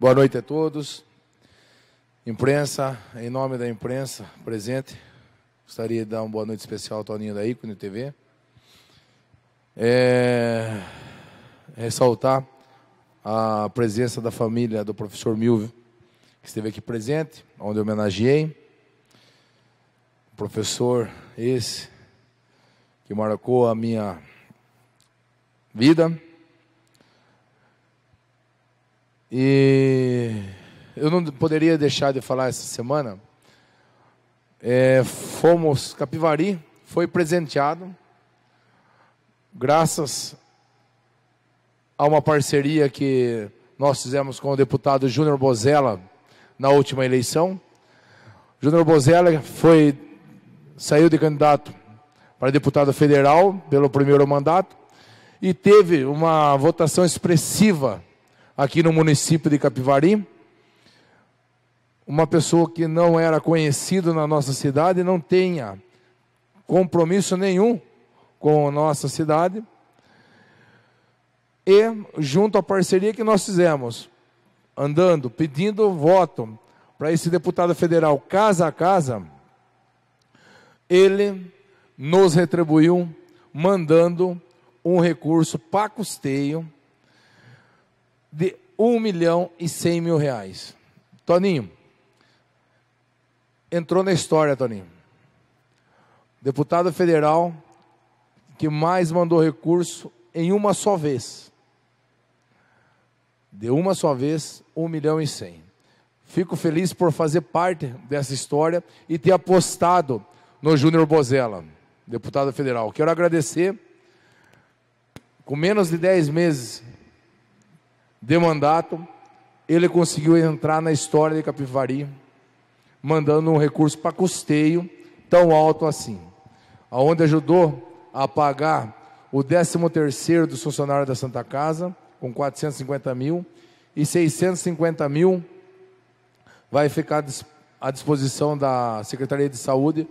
Boa noite a todos. Imprensa, em nome da imprensa presente, gostaria de dar uma boa noite especial ao Toninho da Ícone TV. É, ressaltar a presença da família do professor Milvio, que esteve aqui presente, onde eu homenageei. O professor esse que marcou a minha vida e eu não poderia deixar de falar essa semana. É, fomos, Capivari foi presenteado, graças a uma parceria que nós fizemos com o deputado Júnior Bozella na última eleição. Júnior Bozella foi, saiu de candidato para deputado federal pelo primeiro mandato e teve uma votação expressiva aqui no município de Capivari. Uma pessoa que não era conhecida na nossa cidade não tenha compromisso nenhum com a nossa cidade. E junto à parceria que nós fizemos, andando, pedindo voto para esse deputado federal casa a casa, ele nos retribuiu mandando um recurso para custeio de 1 milhão e 100 mil reais. Toninho, entrou na história, Toninho. Deputado federal que mais mandou recurso em uma só vez. De uma só vez, 1 milhão e 100. Fico feliz por fazer parte dessa história e ter apostado no Júnior Bozella, deputado federal. Quero agradecer, com menos de 10 meses de mandato, ele conseguiu entrar na história de Capivari, mandando um recurso para custeio tão alto assim, aonde ajudou a pagar o 13º dos funcionários da Santa Casa, com 450 mil, e 650 mil vai ficar à disposição da Secretaria de Saúde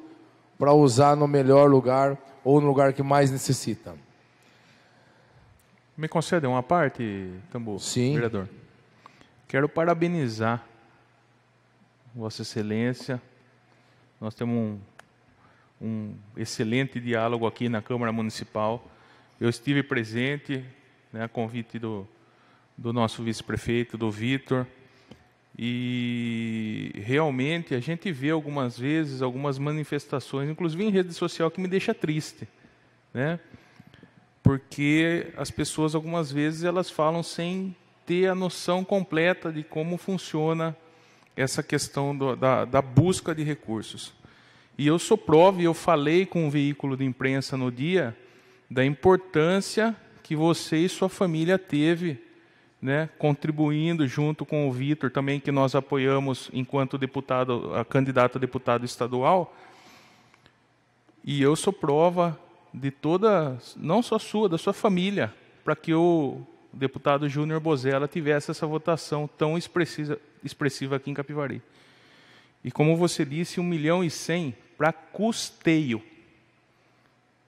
para usar no melhor lugar ou no lugar que mais necessita. Me concede uma parte, Tambor? Sim. Vereador. Quero parabenizar Vossa Excelência. Nós temos um, um excelente diálogo aqui na Câmara Municipal. Eu estive presente, né, a convite do, do nosso vice-prefeito, do Vitor. E realmente a gente vê algumas vezes algumas manifestações, inclusive em rede social, que me deixa triste. Né? porque as pessoas algumas vezes elas falam sem ter a noção completa de como funciona essa questão do, da, da busca de recursos. E eu sou prova, e eu falei com um veículo de imprensa no dia, da importância que você e sua família teve, né, contribuindo junto com o Vitor também que nós apoiamos enquanto deputado, a candidato a deputado estadual. E eu sou prova de toda, não só sua, da sua família, para que o deputado Júnior Bozella tivesse essa votação tão expressiva, expressiva aqui em Capivari. E como você disse, 1 milhão e 100 para custeio.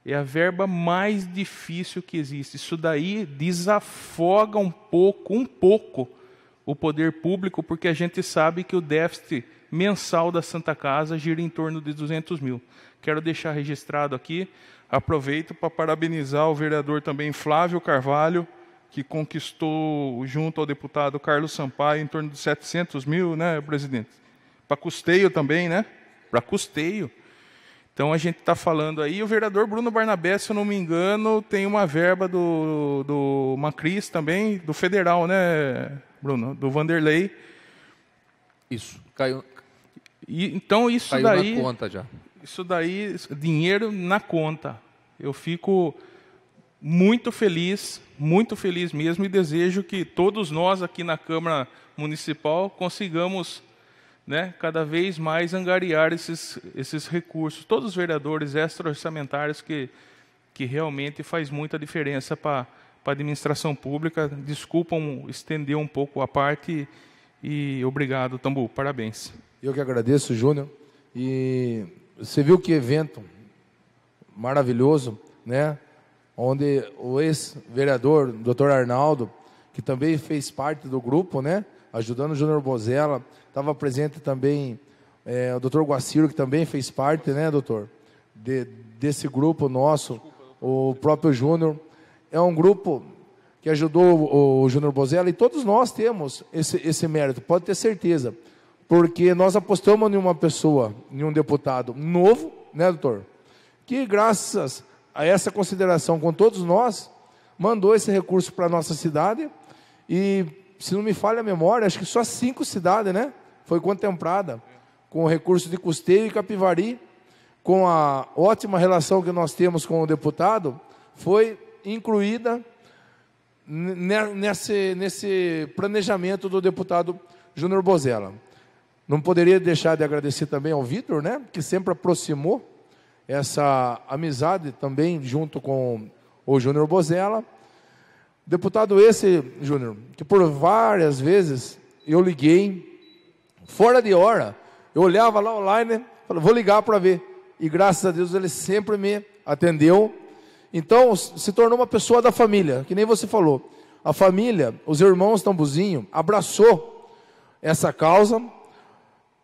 É a verba mais difícil que existe. Isso daí desafoga um pouco, um pouco, o poder público, porque a gente sabe que o déficit mensal da Santa Casa gira em torno de 200 mil. Quero deixar registrado aqui Aproveito para parabenizar o vereador também Flávio Carvalho, que conquistou, junto ao deputado Carlos Sampaio, em torno de 700 mil, né, presidente? Para custeio também, né? Para custeio. Então a gente está falando aí. O vereador Bruno Barnabé, se eu não me engano, tem uma verba do, do Macris também, do federal, né, Bruno? Do Vanderlei. Isso. Caiu. E, então isso Caiu daí. Na conta já. Isso daí, dinheiro na conta. Eu fico muito feliz, muito feliz mesmo, e desejo que todos nós aqui na Câmara Municipal consigamos né, cada vez mais angariar esses, esses recursos. Todos os vereadores extra-orçamentários que, que realmente faz muita diferença para a administração pública. Desculpam estender um pouco a parte e obrigado, Tambu. Parabéns. Eu que agradeço, Júnior. E você viu que evento maravilhoso, né? Onde o ex-vereador, Dr. Arnaldo, que também fez parte do grupo, né? Ajudando o Júnior Bozella, estava presente também é, o Dr. Guaciro, que também fez parte, né, doutor? De, desse grupo nosso, o próprio Júnior. É um grupo que ajudou o, o Júnior Bozella e todos nós temos esse, esse mérito, pode ter certeza. Porque nós apostamos em uma pessoa, em um deputado novo, né, doutor? Que graças a essa consideração com todos nós, mandou esse recurso para a nossa cidade. E, se não me falha a memória, acho que só cinco cidades, né? Foi contemplada com o recurso de custeio e Capivari, com a ótima relação que nós temos com o deputado, foi incluída nesse, nesse planejamento do deputado Júnior Bozella. Não poderia deixar de agradecer também ao Vitor, né? Que sempre aproximou essa amizade também junto com o Júnior Bozella. Deputado esse, Júnior, que por várias vezes eu liguei, fora de hora, eu olhava lá online, falava, vou ligar para ver. E graças a Deus ele sempre me atendeu. Então se tornou uma pessoa da família, que nem você falou. A família, os irmãos Tambuzinho, abraçou essa causa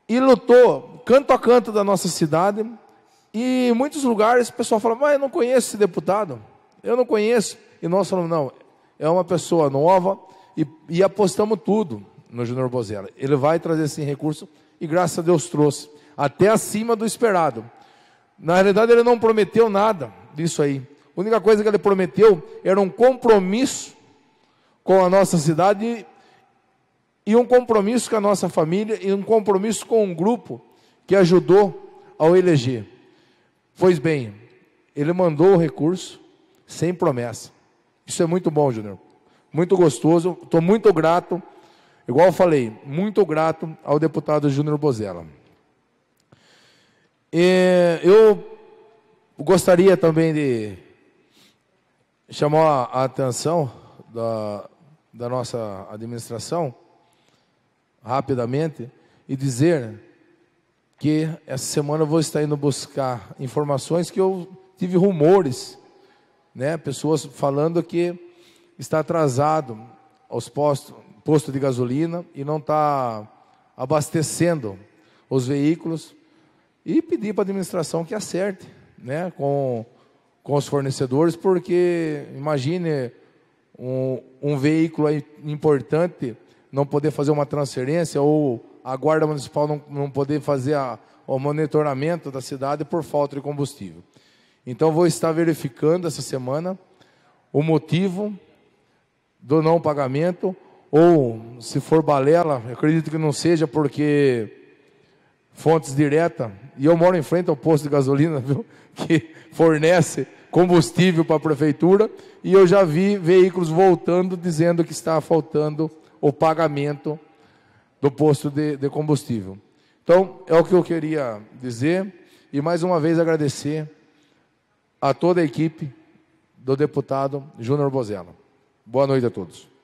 e lutou canto a canto da nossa cidade. E em muitos lugares o pessoal fala, mas eu não conheço esse deputado, eu não conheço. E nós falamos, não, é uma pessoa nova e, e apostamos tudo no Júnior Bozella. Ele vai trazer esse recurso e graças a Deus trouxe, até acima do esperado. Na realidade ele não prometeu nada disso aí. A única coisa que ele prometeu era um compromisso com a nossa cidade e um compromisso com a nossa família e um compromisso com um grupo que ajudou ao eleger. Pois bem, ele mandou o recurso sem promessa. Isso é muito bom, Júnior. Muito gostoso. Estou muito grato, igual eu falei, muito grato ao deputado Júnior Bozella. E eu gostaria também de chamar a atenção da, da nossa administração rapidamente e dizer que essa semana eu vou estar indo buscar informações que eu tive rumores, né? Pessoas falando que está atrasado aos postos, posto de gasolina e não está abastecendo os veículos e pedir para a administração que acerte, né? Com com os fornecedores, porque imagine um, um veículo importante não poder fazer uma transferência ou a guarda municipal não, não poder fazer a, o monitoramento da cidade por falta de combustível. Então vou estar verificando essa semana o motivo do não pagamento ou se for balela, acredito que não seja porque fontes diretas, e eu moro em frente ao posto de gasolina, viu? que fornece combustível para a prefeitura, e eu já vi veículos voltando dizendo que está faltando o pagamento do posto de, de combustível. Então, é o que eu queria dizer, e mais uma vez agradecer a toda a equipe do deputado Júnior Bozella. Boa noite a todos.